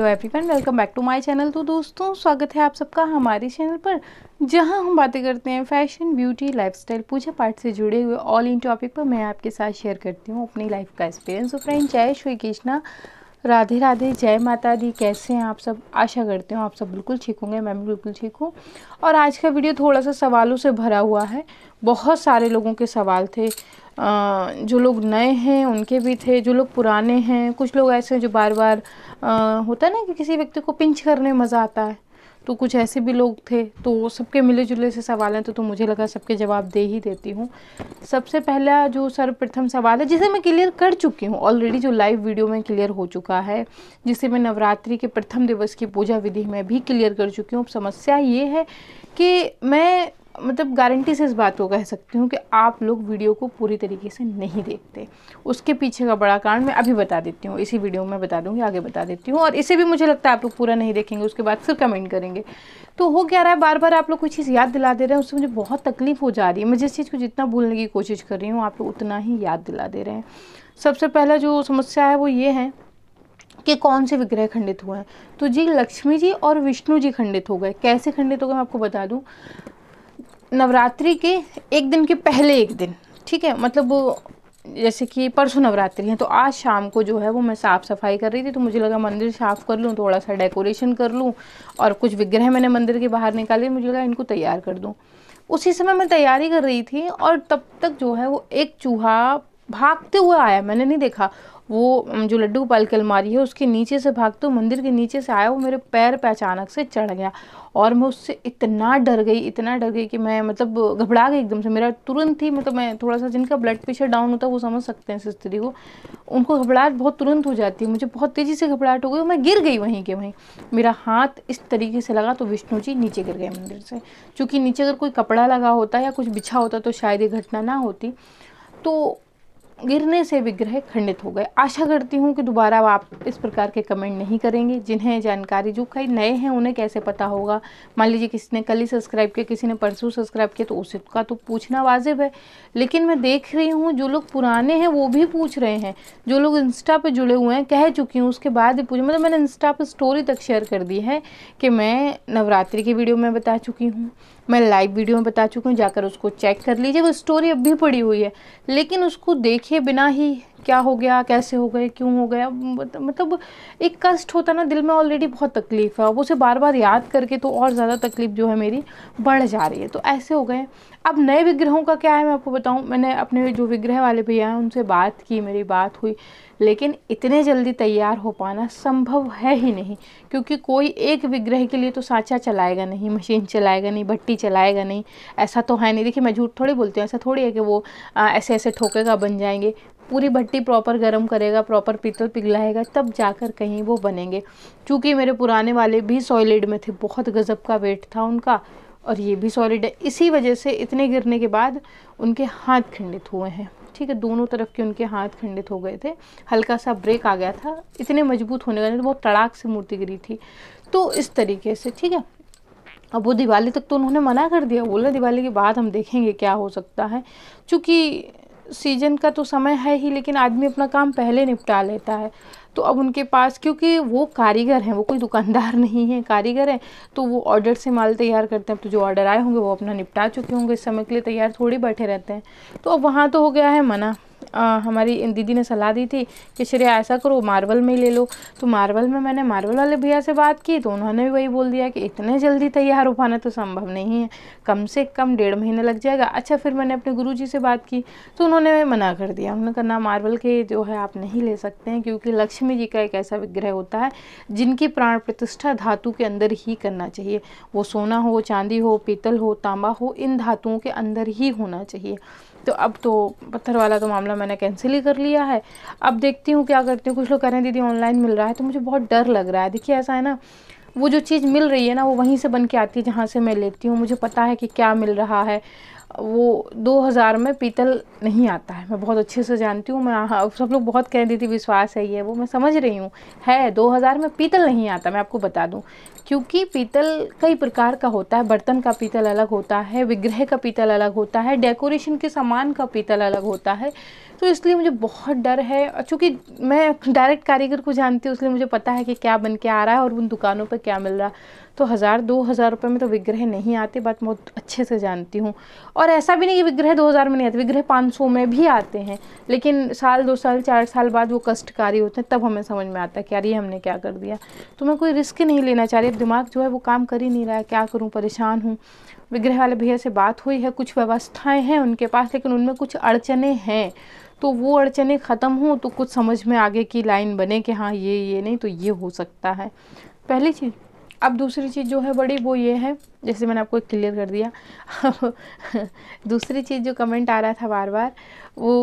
hello everyone welcome back to my channel तो दोस्तों स्वागत है आप सबका हमारे चैनल पर जहां हम बातें करते हैं फैशन ब्यूटी लाइफस्टाइल पूजा पाठ से जुड़े हुए ऑल इन टॉपिक पर मैं आपके साथ शेयर करती हूं अपनी लाइफ का एक्सपीरियंस फ्रेंड तो जय श्री कृष्णा राधे राधे जय माता दी कैसे हैं आप सब आशा करते हूँ आप सब बिल्कुल ठीक होंगे मैं भी बिल्कुल ठीक हूँ और आज का वीडियो थोड़ा सा सवालों से भरा हुआ है बहुत सारे लोगों के सवाल थे जो लोग नए हैं उनके भी थे जो लोग पुराने हैं कुछ लोग ऐसे हैं जो बार बार होता है ना कि किसी व्यक्ति को पिंच करने मज़ा आता है तो कुछ ऐसे भी लोग थे तो सबके मिले जुले से सवाल हैं तो, तो मुझे लगा सबके जवाब दे ही देती हूँ सबसे पहला जो सर्वप्रथम सवाल है जिसे मैं क्लियर कर चुकी हूँ ऑलरेडी जो लाइव वीडियो में क्लियर हो चुका है जिसे मैं नवरात्रि के प्रथम दिवस की पूजा विधि में भी क्लियर कर चुकी हूँ समस्या ये है कि मैं मतलब गारंटी से इस बात को कह सकती हूँ कि आप लोग वीडियो को पूरी तरीके से नहीं देखते उसके पीछे का बड़ा कारण मैं अभी बता देती हूँ इसी वीडियो में बता दूँगी आगे बता देती हूँ और इसे भी मुझे लगता है आप लोग पूरा नहीं देखेंगे उसके बाद फिर कमेंट करेंगे तो हो क्या रहा है बार बार आप लोग कोई चीज़ याद दिला दे रहे हैं उससे मुझे बहुत तकलीफ़ हो जा रही है मैं जिस चीज़ को जितना भूलने की कोशिश कर रही हूँ आप लोग उतना ही याद दिला दे रहे हैं सबसे पहला जो समस्या है वो ये है कि कौन से विग्रह खंडित हुए हैं तो जी लक्ष्मी जी और विष्णु जी खंडित हो गए कैसे खंडित हो गए मैं आपको बता दूं नवरात्रि के एक दिन के पहले एक दिन ठीक है मतलब वो जैसे कि परसों नवरात्रि है तो आज शाम को जो है वो मैं साफ़ सफाई कर रही थी तो मुझे लगा मंदिर साफ़ कर लूँ थोड़ा सा डेकोरेशन कर लूँ और कुछ विग्रह मैंने मंदिर के बाहर निकाले मुझे लगा इनको तैयार कर दूँ उसी समय मैं तैयारी कर रही थी और तब तक जो है वो एक चूहा भागते हुए आया मैंने नहीं देखा वो जो लड्डू गोपाल की अलमारी है उसके नीचे से भाग तो मंदिर के नीचे से आया वो मेरे पैर पे अचानक से चढ़ गया और मैं उससे इतना डर गई इतना डर गई कि मैं मतलब घबरा गई एकदम से मेरा तुरंत ही मतलब मैं थोड़ा सा जिनका ब्लड प्रेशर डाउन होता है वो समझ सकते हैं स्त्री को उनको घबराहट बहुत तुरंत हो जाती है मुझे बहुत तेज़ी से घबराहट हो गई मैं गिर गई वहीं के वहीं मेरा हाथ इस तरीके से लगा तो विष्णु जी नीचे गिर गए मंदिर से चूँकि नीचे अगर कोई कपड़ा लगा होता या कुछ बिछा होता तो शायद ये घटना ना होती तो गिरने से विग्रह खंडित हो गए आशा करती हूँ कि दोबारा आप इस प्रकार के कमेंट नहीं करेंगे जिन्हें जानकारी जो कई नए हैं उन्हें कैसे पता होगा मान लीजिए किसी ने कल ही सब्सक्राइब किया किसी ने परसों सब्सक्राइब किया तो उसका तो पूछना वाजिब है लेकिन मैं देख रही हूँ जो लोग पुराने हैं वो भी पूछ रहे हैं जो लोग इंस्टा पर जुड़े हुए हैं कह चुकी हूँ उसके बाद ही पूछ मतलब मैंने इंस्टा पर स्टोरी तक शेयर कर दी है कि मैं नवरात्रि की वीडियो में बता चुकी हूँ मैं लाइव वीडियो में बता चुकी हूँ जाकर उसको चेक कर लीजिए वो स्टोरी अब भी पड़ी हुई है लेकिन उसको देखे बिना ही क्या हो गया कैसे हो गए क्यों हो गया मतलब एक कष्ट होता ना दिल में ऑलरेडी बहुत तकलीफ़ है अब उसे बार बार याद करके तो और ज़्यादा तकलीफ़ जो है मेरी बढ़ जा रही है तो ऐसे हो गए अब नए विग्रहों का क्या है मैं आपको बताऊँ मैंने अपने जो विग्रह वाले भैया हैं उनसे बात की मेरी बात हुई लेकिन इतने जल्दी तैयार हो पाना संभव है ही नहीं क्योंकि कोई एक विग्रह के लिए तो सांचा चलाएगा नहीं मशीन चलाएगा नहीं भट्टी चलाएगा नहीं ऐसा तो है नहीं देखिए मैं झूठ थोड़ी बोलती हूँ ऐसा थोड़ी है कि वो आ, ऐसे ऐसे ठोकेगा बन जाएंगे पूरी भट्टी प्रॉपर गर्म करेगा प्रॉपर पीतल पिघलाएगा तब जाकर कहीं वो बनेंगे चूँकि मेरे पुराने वाले भी सॉलिड में थे बहुत गज़ब का वेट था उनका और ये भी सॉलिड है इसी वजह से इतने गिरने के बाद उनके हाथ खंडित हुए हैं ठीक है दोनों तरफ के उनके हाथ खंडित हो गए थे हल्का सा ब्रेक आ गया था इतने मजबूत होने का तो बहुत तड़ाक से मूर्ति गिरी थी तो इस तरीके से ठीक है अब वो दिवाली तक तो उन्होंने मना कर दिया बोला दिवाली के बाद हम देखेंगे क्या हो सकता है चूँकि सीजन का तो समय है ही लेकिन आदमी अपना काम पहले निपटा लेता है तो अब उनके पास क्योंकि वो कारीगर हैं वो कोई दुकानदार नहीं है कारीगर हैं तो वो ऑर्डर से माल तैयार करते हैं तो जो ऑर्डर आए होंगे वो अपना निपटा चुके होंगे इस समय के लिए तैयार थोड़ी बैठे रहते हैं तो अब वहाँ तो हो गया है मना आ, हमारी दीदी ने सलाह दी थी कि श्रेय ऐसा करो मार्बल में ले लो तो मार्बल में मैंने मार्बल वाले भैया से बात की तो उन्होंने भी वही बोल दिया कि इतने जल्दी तैयार हो पाना तो संभव नहीं है कम से कम डेढ़ महीने लग जाएगा अच्छा फिर मैंने अपने गुरु जी से बात की तो उन्होंने मना कर दिया उन्होंने करना मार्बल के जो है आप नहीं ले सकते हैं क्योंकि लक्ष्मी जी का एक ऐसा विग्रह होता है जिनकी प्राण प्रतिष्ठा धातु के अंदर ही करना चाहिए वो सोना हो चांदी हो पीतल हो तांबा हो इन धातुओं के अंदर ही होना चाहिए तो अब तो पत्थर वाला तो मामला मैंने कैंसिल ही कर लिया है अब देखती हूँ क्या करती हूँ कुछ लोग कह रहे हैं दीदी ऑनलाइन मिल रहा है तो मुझे बहुत डर लग रहा है देखिए ऐसा है ना वो जो चीज़ मिल रही है ना वो वहीं से बन के आती है जहाँ से मैं लेती हूँ मुझे पता है कि क्या मिल रहा है वो 2000 में पीतल नहीं आता है मैं बहुत अच्छे से जानती हूँ मैं हाँ, सब लोग बहुत कह देती विश्वास है ये वो मैं समझ रही हूँ है 2000 में पीतल नहीं आता मैं आपको बता दूँ क्योंकि पीतल कई प्रकार का होता है बर्तन का पीतल अलग होता है विग्रह का पीतल अलग होता है डेकोरेशन के सामान का पीतल अलग होता है तो इसलिए मुझे बहुत डर है चूँकि मैं डायरेक्ट कारीगर को जानती हूँ इसलिए मुझे पता है कि क्या बन के आ रहा है और उन दुकानों पर क्या मिल रहा है तो हज़ार दो हज़ार रुपये में तो विग्रह नहीं आते बात बहुत अच्छे से जानती हूँ और ऐसा भी नहीं कि विग्रह दो हज़ार में नहीं आते विग्रह पाँच सौ में भी आते हैं लेकिन साल दो साल चार साल बाद वो कष्टकारी होते हैं तब हमें समझ में आता है कि यार ये हमने क्या कर दिया तो मैं कोई रिस्क नहीं लेना चाह रही अब दिमाग जो है वो काम कर ही नहीं रहा है क्या करूँ परेशान हूँ विग्रह वाले भैया से बात हुई है कुछ व्यवस्थाएँ हैं उनके पास लेकिन उनमें कुछ अड़चने हैं तो वो अड़चने ख़त्म हों तो कुछ समझ में आगे की लाइन बने कि हाँ ये ये नहीं तो ये हो सकता है पहली चीज़ अब दूसरी चीज़ जो है बड़ी वो ये है जैसे मैंने आपको क्लियर कर दिया दूसरी चीज़ जो कमेंट आ रहा था बार बार वो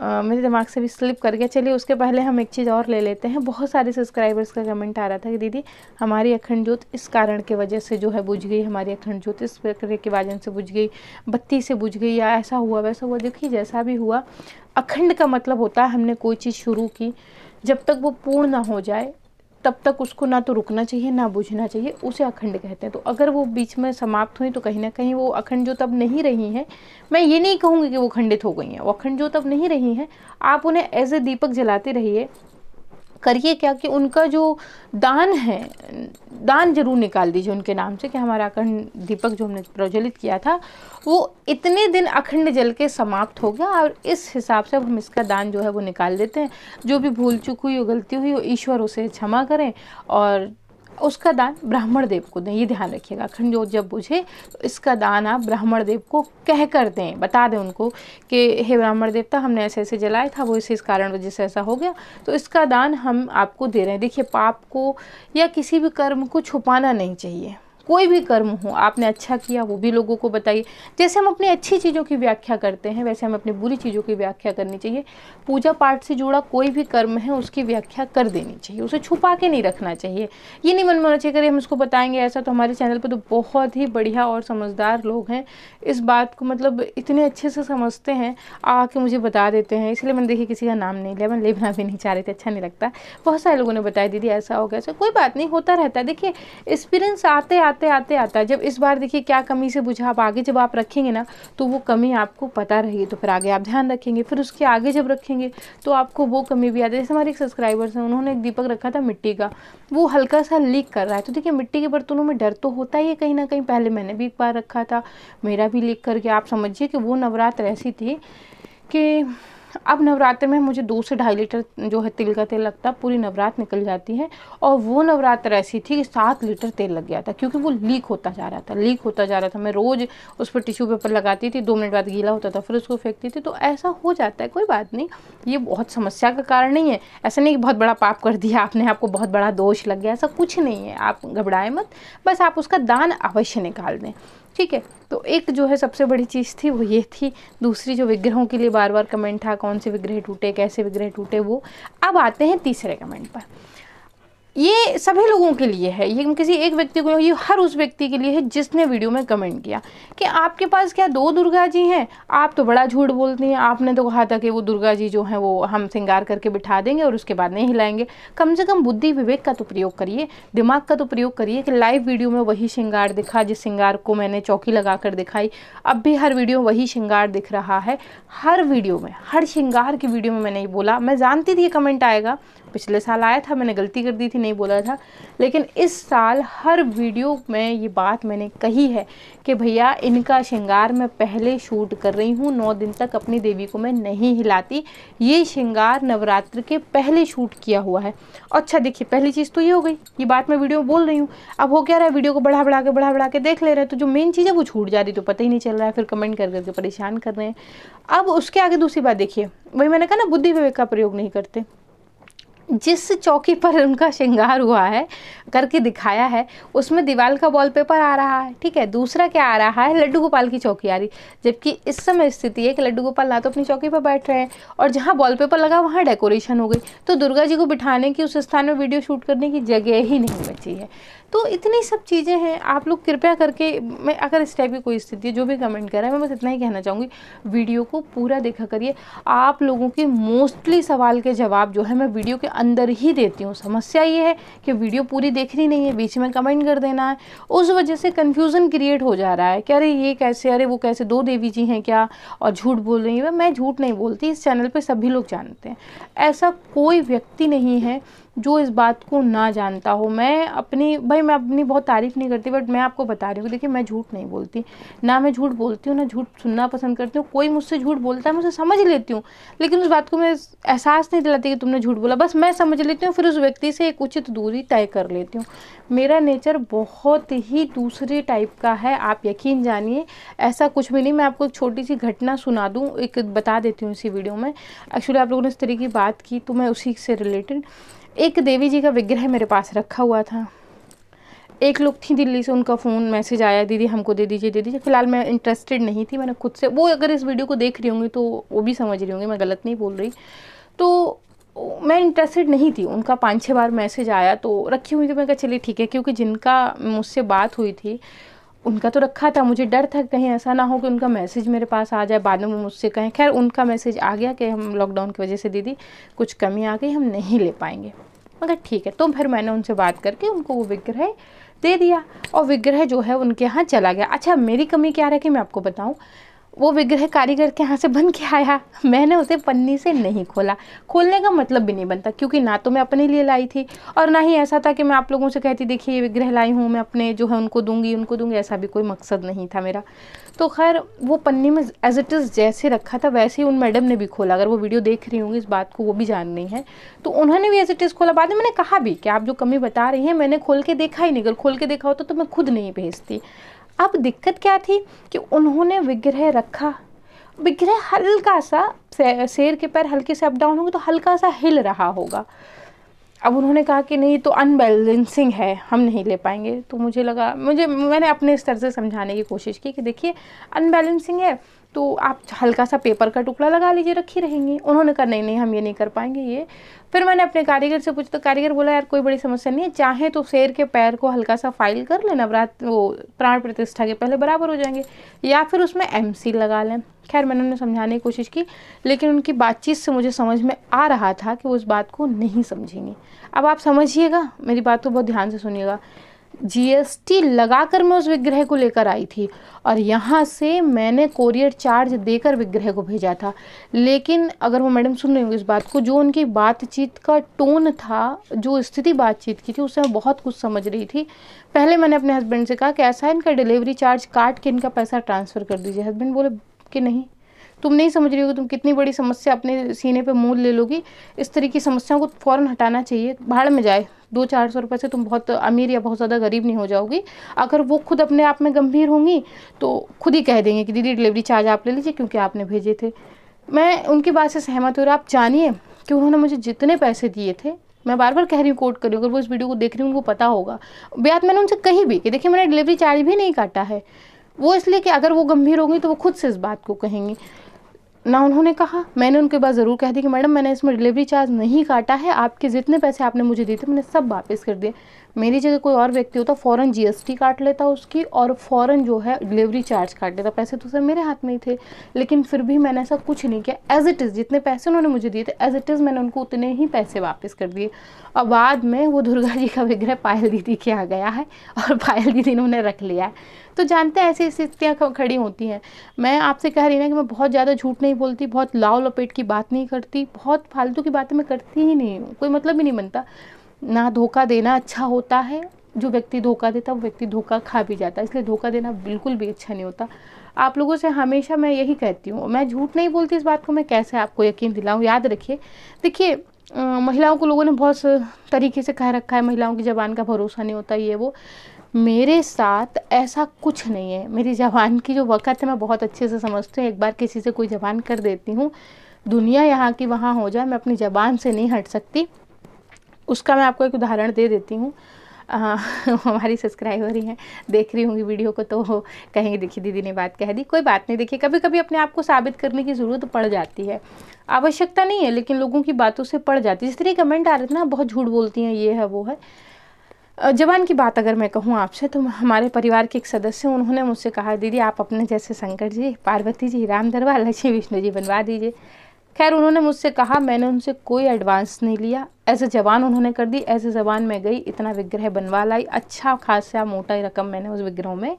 आ, मेरे दिमाग से भी स्लिप कर गया चलिए उसके पहले हम एक चीज़ और ले लेते हैं बहुत सारे सब्सक्राइबर्स का कमेंट आ रहा था कि दीदी हमारी अखंड ज्योत इस कारण के वजह से जो है बुझ गई हमारी अखंड ज्योत इस प्रक्रिया के वजन से बुझ गई बत्ती से बुझ गई या ऐसा हुआ वैसा हुआ देखिए जैसा भी हुआ अखंड का मतलब होता है हमने कोई चीज़ शुरू की जब तक वो पूर्ण ना हो जाए तब तक उसको ना तो रुकना चाहिए ना बुझना चाहिए उसे अखंड कहते हैं तो अगर वो बीच में समाप्त हुई तो कहीं ना कहीं वो अखंड जो तब नहीं रही हैं मैं ये नहीं कहूँगी कि वो खंडित हो गई हैं वो अखंड जो तब नहीं रही हैं आप उन्हें एज ए दीपक जलाते रहिए करिए क्या कि उनका जो दान है दान जरूर निकाल दीजिए उनके नाम से कि हमारा अखंड दीपक जो हमने प्रज्वलित किया था वो इतने दिन अखंड जल के समाप्त हो गया और इस हिसाब से अब हम इसका दान जो है वो निकाल देते हैं जो भी भूल चुक हुई हो गलती हुई हो ईश्वर उसे क्षमा करें और उसका दान ब्राह्मण देव को दें ये ध्यान रखिएगा अखंड जोत जब बुझे तो इसका दान आप ब्राह्मण देव को कह कर दें बता दें उनको कि हे ब्राह्मण देवता हमने ऐसे ऐसे जलाया था वो इसे इस कारण वजह से ऐसा हो गया तो इसका दान हम आपको दे रहे हैं देखिए पाप को या किसी भी कर्म को छुपाना नहीं चाहिए कोई भी कर्म हो आपने अच्छा किया वो भी लोगों को बताइए जैसे हम अपनी अच्छी चीज़ों की व्याख्या करते हैं वैसे हम अपनी बुरी चीज़ों की व्याख्या करनी चाहिए पूजा पाठ से जुड़ा कोई भी कर्म है उसकी व्याख्या कर देनी चाहिए उसे छुपा के नहीं रखना चाहिए ये नहीं मन में होना चाहिए अगर हम उसको बताएंगे ऐसा तो हमारे चैनल पर तो बहुत ही बढ़िया और समझदार लोग हैं इस बात को मतलब इतने अच्छे से समझते हैं आके मुझे बता देते हैं इसलिए मैंने देखिए किसी का नाम नहीं लिया मैं लेना भी नहीं चाह रही थी अच्छा नहीं लगता बहुत सारे लोगों ने बताया दीदी ऐसा हो गया ऐसा कोई बात नहीं होता रहता है देखिए एक्सपीरियंस आते आते आते आते आता है जब इस बार देखिए क्या कमी से बुझा आप आगे जब आप रखेंगे ना तो वो कमी आपको पता रहेगी तो फिर आगे आप ध्यान रखेंगे फिर उसके आगे जब रखेंगे तो आपको वो कमी भी आती है जैसे हमारे एक सब्सक्राइबर्स हैं उन्होंने एक दीपक रखा था मिट्टी का वो हल्का सा लीक कर रहा है तो देखिए मिट्टी के बर्तनों में डर तो होता ही है कहीं ना कहीं पहले मैंने भी एक बार रखा था मेरा भी लीक करके आप समझिए कि वो नवरात्र ऐसी थी कि अब नवरात्र में मुझे दो से ढाई लीटर जो है तिल का तेल लगता पूरी नवरात्र निकल जाती है और वो नवरात्र ऐसी थी कि सात लीटर तेल लग गया था क्योंकि वो लीक होता जा रहा था लीक होता जा रहा था मैं रोज़ उस पर टिश्यू पेपर लगाती थी दो मिनट बाद गीला होता था फिर उसको फेंकती थी तो ऐसा हो जाता है कोई बात नहीं ये बहुत समस्या का कारण नहीं है ऐसा नहीं कि बहुत बड़ा पाप कर दिया आपने आपको बहुत बड़ा दोष लग गया ऐसा कुछ नहीं है आप घबराए मत बस आप उसका दान अवश्य निकाल दें ठीक है तो एक जो है सबसे बड़ी चीज़ थी वो ये थी दूसरी जो विग्रहों के लिए बार बार कमेंट था कौन से विग्रह टूटे कैसे विग्रह टूटे वो अब आते हैं तीसरे कमेंट पर ये सभी लोगों के लिए है ये किसी एक व्यक्ति को ये हर उस व्यक्ति के लिए है जिसने वीडियो में कमेंट किया कि आपके पास क्या दो दुर्गा जी हैं आप तो बड़ा झूठ बोलती हैं आपने तो कहा था कि वो दुर्गा जी जो हैं वो हम श्रृंगार करके बिठा देंगे और उसके बाद नहीं हिलाएंगे कम से कम बुद्धि विवेक का तो प्रयोग करिए दिमाग का तो प्रयोग करिए कि लाइव वीडियो में वही श्रृंगार दिखा जिस श्रृंगार को मैंने चौकी लगा कर दिखाई अब भी हर वीडियो वही श्रृंगार दिख रहा है हर वीडियो में हर श्रृंगार की वीडियो में मैंने ये बोला मैं जानती थी ये कमेंट आएगा पिछले साल आया था मैंने गलती कर दी थी नहीं बोला था लेकिन इस साल हर वीडियो में ये बात मैंने कही है कि भैया इनका श्रृंगार मैं पहले शूट कर रही हूँ नौ दिन तक अपनी देवी को मैं नहीं हिलाती ये श्रृंगार नवरात्र के पहले शूट किया हुआ है अच्छा देखिए पहली चीज़ तो ये हो गई ये बात मैं वीडियो में बोल रही हूँ अब हो क्या रहा है वीडियो को बढ़ा बढ़ा के बढ़ा बढ़ा के देख ले रहे हैं तो जो मेन चीज़ है वो छूट जा रही तो पता ही नहीं चल रहा है फिर कमेंट कर करके परेशान कर रहे हैं अब उसके आगे दूसरी बात देखिए वही मैंने कहा ना बुद्धि विवेक का प्रयोग नहीं करते जिस चौकी पर उनका श्रृंगार हुआ है करके दिखाया है उसमें दीवार का वॉलपेपर आ रहा है ठीक है दूसरा क्या आ रहा है लड्डू गोपाल की चौकी आ रही जबकि इस समय स्थिति है कि लड्डू गोपाल ना तो अपनी चौकी पर बैठ रहे हैं और जहाँ वॉलपेपर लगा वहाँ डेकोरेशन हो गई तो दुर्गा जी को बिठाने की उस स्थान में वीडियो शूट करने की जगह ही नहीं बची है तो इतनी सब चीज़ें हैं आप लोग कृपया करके मैं अगर इस टाइप की कोई स्थिति है जो भी कमेंट कर रहा है मैं बस इतना ही कहना चाहूँगी वीडियो को पूरा देखा करिए आप लोगों के मोस्टली सवाल के जवाब जो है मैं वीडियो के अंदर ही देती हूँ समस्या ये है कि वीडियो पूरी देखनी नहीं है बीच में कमेंट कर देना है उस वजह से कन्फ्यूज़न क्रिएट हो जा रहा है कि अरे ये कैसे अरे वो कैसे दो देवी जी हैं क्या और झूठ बोल रही है मैं झूठ नहीं बोलती इस चैनल पर सभी लोग जानते हैं ऐसा कोई व्यक्ति नहीं है जो इस बात को ना जानता हो मैं अपनी भाई मैं अपनी बहुत तारीफ़ नहीं करती बट मैं आपको बता रही हूँ देखिए मैं झूठ नहीं बोलती ना मैं झूठ बोलती हूँ ना झूठ सुनना पसंद करती हूँ कोई मुझसे झूठ बोलता है मैं उसे समझ लेती हूँ लेकिन उस बात को मैं एहसास नहीं दिलाती कि तुमने झूठ बोला बस मैं समझ लेती हूँ फिर उस व्यक्ति से एक उचित दूरी तय कर लेती हूँ मेरा नेचर बहुत ही दूसरे टाइप का है आप यकीन जानिए ऐसा कुछ भी नहीं मैं आपको एक छोटी सी घटना सुना दूँ एक बता देती हूँ इसी वीडियो में एक्चुअली आप लोगों ने इस तरह की बात की तो मैं उसी से रिलेटेड एक देवी जी का विग्रह मेरे पास रखा हुआ था एक लोग थी दिल्ली से उनका फ़ोन मैसेज आया दीदी हमको दे दीजिए दे दीजिए फिलहाल मैं इंटरेस्टेड नहीं थी मैंने खुद से वो अगर इस वीडियो को देख रही होंगी तो वो भी समझ रही होंगी मैं गलत नहीं बोल रही तो मैं इंटरेस्टेड नहीं थी उनका पाँच छः बार मैसेज आया तो रखी हुई थी मैं कहा चलिए ठीक है क्योंकि जिनका मुझसे बात हुई थी उनका तो रखा था मुझे डर था कहीं ऐसा ना हो कि उनका मैसेज मेरे पास आ जाए बाद में मुझसे कहें खैर उनका मैसेज आ गया कि हम लॉकडाउन की वजह से दीदी कुछ कमी आ गई हम नहीं ले पाएंगे मगर ठीक है तो फिर मैंने उनसे बात करके उनको वो विग्रह दे दिया और विग्रह जो है उनके यहाँ चला गया अच्छा मेरी कमी क्या रह कि मैं आपको बताऊँ वो विग्रह कारीगर के यहाँ से बन के आया मैंने उसे पन्नी से नहीं खोला खोलने का मतलब भी नहीं बनता क्योंकि ना तो मैं अपने लिए लाई थी और ना ही ऐसा था कि मैं आप लोगों से कहती देखिए ये विग्रह लाई हूँ मैं अपने जो है उनको दूंगी उनको दूंगी ऐसा भी कोई मकसद नहीं था मेरा तो खैर वो पन्नी में एज इट इज़ जैसे रखा था वैसे ही उन मैडम ने भी खोला अगर वो वीडियो देख रही होंगी इस बात को वो भी जान रही है तो उन्होंने भी एज इट इज़ खोला बाद में मैंने कहा भी कि आप जो कमी बता रही हैं मैंने खोल के देखा ही नहीं अगर खोल के देखा होता तो मैं खुद नहीं भेजती अब दिक्कत क्या थी कि उन्होंने विग्रह रखा विग्रह हल्का सा शेर के पैर हल्के से अप डाउन होंगे तो हल्का सा हिल रहा होगा अब उन्होंने कहा कि नहीं तो अनबैलेंसिंग है हम नहीं ले पाएंगे तो मुझे लगा मुझे मैंने अपने स्तर से समझाने की कोशिश की कि देखिए अनबैलेंसिंग है तो आप हल्का सा पेपर का टुकड़ा लगा लीजिए रखी रहेंगी उन्होंने कहा नहीं नहीं हम ये नहीं कर पाएंगे ये फिर मैंने अपने कारीगर से पूछा तो कारीगर बोला यार कोई बड़ी समस्या नहीं है चाहे तो शेर के पैर को हल्का सा फाइल कर लें नवरात वो प्राण प्रतिष्ठा के पहले बराबर हो जाएंगे या फिर उसमें एम लगा लें खैर मैंने उन्हें समझाने की कोशिश की लेकिन उनकी बातचीत से मुझे समझ में आ रहा था कि वो उस बात को नहीं समझेंगे अब आप समझिएगा मेरी बात को बहुत ध्यान से सुनिएगा जीएसटी लगाकर मैं उस विग्रह को लेकर आई थी और यहाँ से मैंने कोरियर चार्ज देकर विग्रह को भेजा था लेकिन अगर वो मैडम सुन रही होंगी इस बात को जो उनकी बातचीत का टोन था जो स्थिति बातचीत की थी उससे मैं बहुत कुछ समझ रही थी पहले मैंने अपने हस्बैंड से कहा कि ऐसा इनका डिलीवरी चार्ज काट के इनका पैसा ट्रांसफ़र कर दीजिए हस्बैंड बोले कि नहीं तुम नहीं समझ रही हो तुम कितनी बड़ी समस्या अपने सीने पे मोल ले लोगी इस तरह की समस्याओं को फ़ौरन हटाना चाहिए भाड़ में जाए दो चार सौ रुपये से तुम बहुत अमीर या बहुत ज़्यादा गरीब नहीं हो जाओगी अगर वो खुद अपने आप में गंभीर होंगी तो खुद ही कह देंगे कि दीदी डिलीवरी चार्ज आप ले लीजिए क्योंकि आपने भेजे थे मैं उनकी बात से सहमत हो रहा आप जानिए कि उन्होंने मुझे जितने पैसे दिए थे मैं बार बार कह रही हूँ कोट कर रही हूँ अगर वो इस वीडियो को देख रही हूँ उनको पता होगा ब्याज मैंने उनसे कहीं भी कि देखिए मैंने डिलीवरी चार्ज भी नहीं काटा है वो इसलिए कि अगर वो गंभीर होंगी तो वो खुद से इस बात को कहेंगी ना उन्होंने कहा मैंने उनके बाद ज़रूर कह दी कि मैडम मैंने इसमें डिलीवरी चार्ज नहीं काटा है आपके जितने पैसे आपने मुझे दिए थे मैंने सब वापस कर दिए मेरी जगह कोई और व्यक्ति होता फ़ौरन जीएसटी काट लेता उसकी और फ़ौरन जो है डिलीवरी चार्ज काट लेता पैसे तो सर मेरे हाथ में ही थे लेकिन फिर भी मैंने ऐसा कुछ नहीं किया एज इट इज़ जितने पैसे उन्होंने मुझे दिए थे एज इट इज़ मैंने उनको उतने ही पैसे वापस कर दिए और बाद में वो दुर्गा जी का विग्रह पायल दीदी के आ गया है और पायल दीदी ने उन्हें रख लिया है तो जानते हैं ऐसी स्थितियाँ खड़ी होती हैं मैं आपसे कह रही ना कि मैं बहुत ज़्यादा झूठ नहीं बोलती बहुत लाव लपेट की बात नहीं करती बहुत फालतू की बातें मैं करती ही नहीं हूँ कोई मतलब ही नहीं बनता ना धोखा देना अच्छा होता है जो व्यक्ति धोखा देता है वो व्यक्ति धोखा खा भी जाता है इसलिए धोखा देना बिल्कुल भी अच्छा नहीं होता आप लोगों से हमेशा मैं यही कहती हूँ मैं झूठ नहीं बोलती इस बात को मैं कैसे आपको यकीन दिलाऊँ याद रखिए देखिए महिलाओं को लोगों ने बहुत तरीके से कह रखा है महिलाओं की जबान का भरोसा नहीं होता ये वो मेरे साथ ऐसा कुछ नहीं है मेरी जबान की जो वक़्त है मैं बहुत अच्छे से समझती हूँ एक बार किसी से कोई जबान कर देती हूँ दुनिया यहाँ की वहाँ हो जाए मैं अपनी जबान से नहीं हट सकती उसका मैं आपको एक उदाहरण दे देती हूँ हमारी सब्सक्राइबर ही हैं देख रही होंगी वीडियो को तो कहेंगे देखिए दीदी ने बात कह दी कोई बात नहीं देखिए कभी कभी अपने आप को साबित करने की ज़रूरत पड़ जाती है आवश्यकता नहीं है लेकिन लोगों की बातों से पड़ जाती है जिस तरह कमेंट आ रहे थे ना बहुत झूठ बोलती हैं ये है वो है जवान की बात अगर मैं कहूँ आपसे तो हमारे परिवार के एक सदस्य उन्होंने मुझसे कहा दीदी आप अपने जैसे शंकर जी पार्वती जी राम दरबार लक्ष्मी विष्णु जी बनवा दीजिए खैर उन्होंने मुझसे कहा मैंने उनसे कोई एडवांस नहीं लिया ऐसे जवान उन्होंने कर दी ऐसे जवान मैं गई इतना विग्रह बनवा लाई अच्छा खासा मोटा रकम मैंने उस विग्रहों में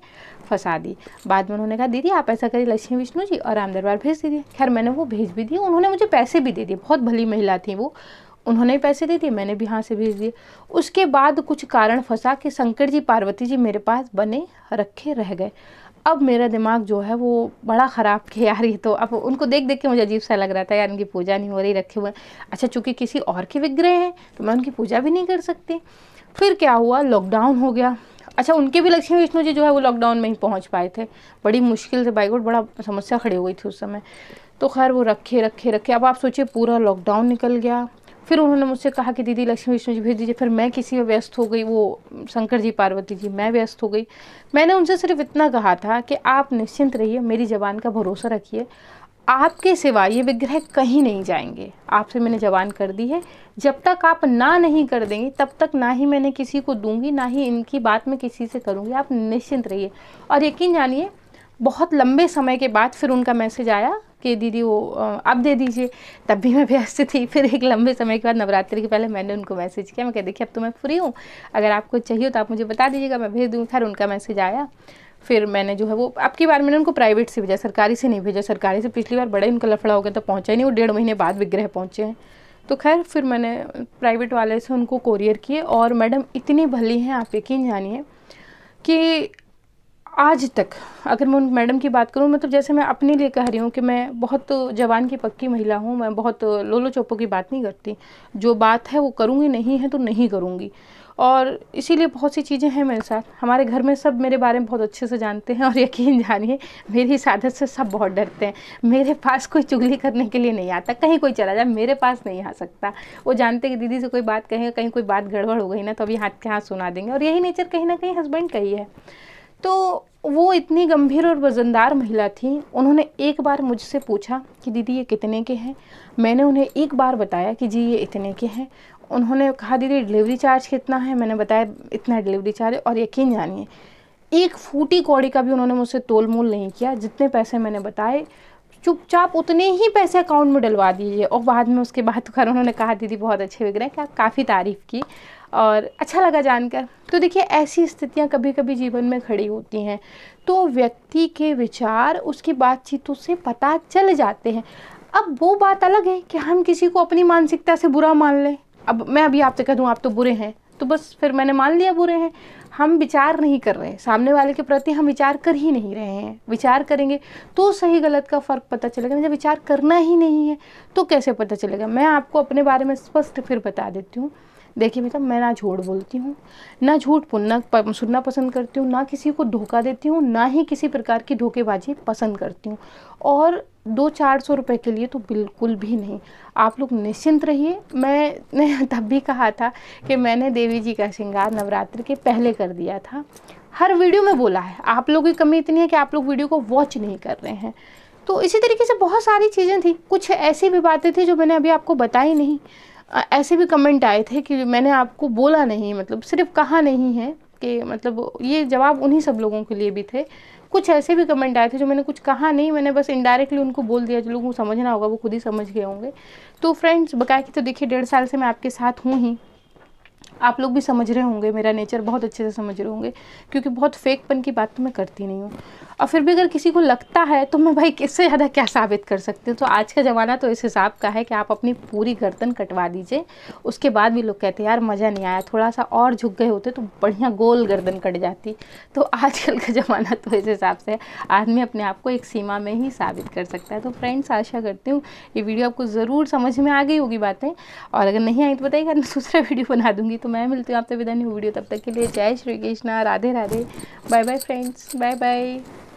फंसा दी बाद में उन्होंने कहा दीदी आप ऐसा करिए लक्ष्मी विष्णु जी और राम दरबार भेज दीजिए खैर मैंने वो भेज भी दी उन्होंने मुझे पैसे भी दे दिए बहुत भली महिला थी वो उन्होंने पैसे दे दिए मैंने भी यहाँ से भेज दिए उसके बाद कुछ कारण फंसा कि शंकर जी पार्वती जी मेरे पास बने रखे रह गए अब मेरा दिमाग जो है वो बड़ा ख़राब के यार ये तो अब उनको देख देख के मुझे अजीब सा लग रहा था यार इनकी पूजा नहीं हो रही रखे हुए अच्छा चूँकि किसी और के विग्रह हैं तो मैं उनकी पूजा भी नहीं कर सकती फिर क्या हुआ लॉकडाउन हो गया अच्छा उनके भी लक्ष्मी विष्णु जी जो है वो लॉकडाउन में ही पहुँच पाए थे बड़ी मुश्किल से बाइकोट बड़ा समस्या खड़ी हो गई थी उस समय तो खैर वो रखे रखे रखे अब आप सोचिए पूरा लॉकडाउन निकल गया फिर उन्होंने मुझसे कहा कि दीदी लक्ष्मी विष्णु जी भेज दीजिए फिर मैं किसी में व्यस्त हो गई वो शंकर जी पार्वती जी मैं व्यस्त हो गई मैंने उनसे सिर्फ इतना कहा था कि आप निश्चिंत रहिए मेरी जबान का भरोसा रखिए आपके सिवा ये विग्रह कहीं नहीं जाएंगे आपसे मैंने जवान कर दी है जब तक आप ना नहीं कर देंगे तब तक ना ही मैंने किसी को दूंगी ना ही इनकी बात मैं किसी से करूँगी आप निश्चिंत रहिए और यकीन जानिए बहुत लंबे समय के बाद फिर उनका मैसेज आया कि दीदी वो आप दे दीजिए तब भी मैं व्यस्त थी फिर एक लंबे समय के बाद नवरात्रि के पहले मैंने उनको मैसेज किया मैं कह देखिए अब तो मैं फ्री हूँ अगर आपको चाहिए तो आप मुझे बता दीजिएगा मैं भेज दूँ खैर उनका मैसेज आया फिर मैंने जो है वो अब की बार मैंने उनको प्राइवेट से भेजा सरकारी से नहीं भेजा सरकारी से पिछली बार बड़ा उनका लफड़ा हो गया तो पहुँचा ही नहीं वो डेढ़ महीने बाद विग्रह पहुँचे हैं तो खैर फिर मैंने प्राइवेट वाले से उनको कोरियर किए और मैडम इतनी भली हैं आप यकीन जानिए कि आज तक अगर मैं उन मैडम की बात करूँ मतलब जैसे मैं अपने लिए कह रही हूँ कि मैं बहुत जवान की पक्की महिला हूँ मैं बहुत लोलो चोपो की बात नहीं करती जो बात है वो करूँगी नहीं है तो नहीं करूँगी और इसीलिए बहुत सी चीज़ें हैं मेरे साथ हमारे घर में सब मेरे बारे में बहुत अच्छे से जानते हैं और यकीन जानिए मेरी शादत से सब बहुत डरते हैं मेरे पास कोई चुगली करने के लिए नहीं आता कहीं कोई चला जाए मेरे पास नहीं आ सकता वो जानते कि दीदी से कोई बात कहेंगे कहीं कोई बात गड़बड़ हो गई ना तो अभी हाथ के हाथ सुना देंगे और यही नेचर कहीं ना कहीं हस्बैंड का ही है तो वो इतनी गंभीर और वज़नदार महिला थी उन्होंने एक बार मुझसे पूछा कि दीदी ये कितने के हैं मैंने उन्हें एक बार बताया कि जी ये इतने के हैं उन्होंने कहा दीदी डिलीवरी चार्ज कितना है मैंने बताया इतना डिलीवरी चार्ज और यकीन जानिए एक फूटी कौड़ी का भी उन्होंने मुझसे तोल मोल नहीं किया जितने पैसे मैंने बताए चुपचाप उतने ही पैसे अकाउंट में डलवा दीजिए और बाद में उसके बाद तो खैर उन्होंने कहा दीदी बहुत अच्छे विग्रह क्या काफ़ी तारीफ़ की और अच्छा लगा जानकर तो देखिए ऐसी स्थितियाँ कभी कभी जीवन में खड़ी होती हैं तो व्यक्ति के विचार उसकी बातचीतों से पता चल जाते हैं अब वो बात अलग है कि हम किसी को अपनी मानसिकता से बुरा मान लें अब मैं अभी आपसे कह दूँ आप तो बुरे हैं तो बस फिर मैंने मान लिया बुरे हैं हम विचार नहीं कर रहे हैं सामने वाले के प्रति हम विचार कर ही नहीं रहे हैं विचार करेंगे तो सही गलत का फ़र्क पता चलेगा जब विचार करना ही नहीं है तो कैसे पता चलेगा मैं आपको अपने बारे में स्पष्ट फिर बता देती हूँ देखिए बेटा मैं ना झूठ बोलती हूँ ना झूठ पुनना सुनना पसंद करती हूँ ना किसी को धोखा देती हूँ ना ही किसी प्रकार की धोखेबाजी पसंद करती हूँ और दो चार सौ रुपये के लिए तो बिल्कुल भी नहीं आप लोग निश्चिंत रहिए मैंने तब भी कहा था कि मैंने देवी जी का श्रृंगार नवरात्र के पहले कर दिया था हर वीडियो में बोला है आप लोगों की कमी इतनी है कि आप लोग वीडियो को वॉच नहीं कर रहे हैं तो इसी तरीके से बहुत सारी चीज़ें थी कुछ ऐसी भी बातें थी जो मैंने अभी आपको बताई नहीं ऐसे भी कमेंट आए थे कि मैंने आपको बोला नहीं मतलब सिर्फ कहा नहीं है कि मतलब ये जवाब उन्हीं सब लोगों के लिए भी थे कुछ ऐसे भी कमेंट आए थे जो मैंने कुछ कहा नहीं मैंने बस इनडायरेक्टली उनको बोल दिया जो लोगों को समझना होगा वो खुद ही समझ गए होंगे तो फ्रेंड्स बकाया कि तो देखिए डेढ़ साल से मैं आपके साथ हूँ ही आप लोग भी समझ रहे होंगे मेरा नेचर बहुत अच्छे से समझ रहे होंगे क्योंकि बहुत फेकपन की बात तो मैं करती नहीं हूँ और फिर भी अगर किसी को लगता है तो मैं भाई इससे ज़्यादा क्या साबित कर सकती हूँ तो आज का ज़माना तो इस हिसाब का है कि आप अपनी पूरी गर्दन कटवा दीजिए उसके बाद भी लोग कहते हैं यार मज़ा नहीं आया थोड़ा सा और झुक गए होते तो बढ़िया गोल गर्दन कट जाती तो आजकल का ज़माना तो इस हिसाब से आदमी अपने आप को एक सीमा में ही साबित कर सकता है तो फ्रेंड्स आशा करती हूँ ये वीडियो आपको ज़रूर समझ में आ गई होगी बातें और अगर नहीं आई तो बताइएगा दूसरा वीडियो बना दूँगी तो मैं मिलती हूँ आपसे विदा न्यू वीडियो तब तक के लिए जय Shri Krishna Radhe Radhe bye bye friends bye bye